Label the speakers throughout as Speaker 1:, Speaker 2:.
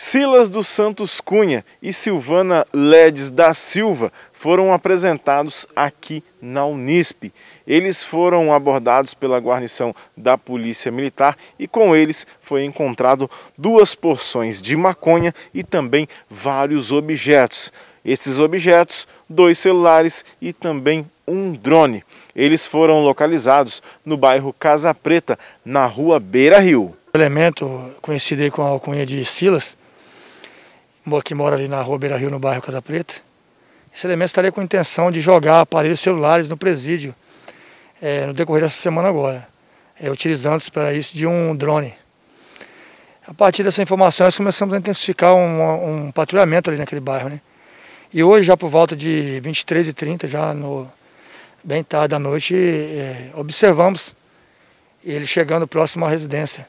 Speaker 1: Silas dos Santos Cunha e Silvana Ledes da Silva foram apresentados aqui na Unisp. Eles foram abordados pela guarnição da Polícia Militar e com eles foi encontrado duas porções de maconha e também vários objetos. Esses objetos, dois celulares e também um drone. Eles foram localizados no bairro Casa Preta, na rua Beira Rio.
Speaker 2: O elemento conhecido com a alcunha de Silas, que mora ali na rua Beira Rio, no bairro Casa Preta. Esse elemento estaria com a intenção de jogar aparelhos celulares no presídio é, no decorrer dessa semana agora, é, utilizando-se para isso de um drone. A partir dessa informação, nós começamos a intensificar um, um patrulhamento ali naquele bairro. Né? E hoje, já por volta de 23h30, já no, bem tarde da noite, é, observamos ele chegando próximo à residência,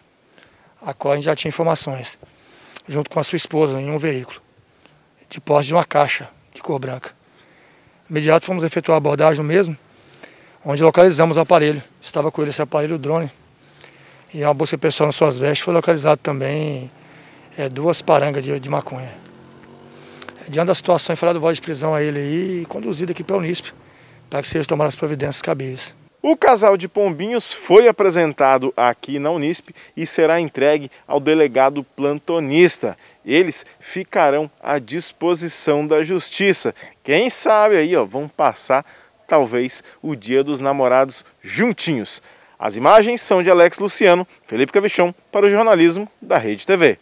Speaker 2: a qual a gente já tinha informações junto com a sua esposa, em um veículo, de posse de uma caixa de cor branca. Imediato fomos efetuar a abordagem mesmo, onde localizamos o aparelho. Estava com ele esse aparelho, o drone, e uma bolsa pessoal nas suas vestes. Foi localizado também é, duas parangas de, de maconha. Diante da situação, foi dado voz de prisão a ele e conduzido aqui para o Unisp, para que sejam tomadas as providências cabíveis.
Speaker 1: O casal de pombinhos foi apresentado aqui na Unisp e será entregue ao delegado plantonista. Eles ficarão à disposição da justiça. Quem sabe aí, ó, vão passar talvez o Dia dos Namorados juntinhos. As imagens são de Alex Luciano, Felipe Cavichão para o jornalismo da Rede TV.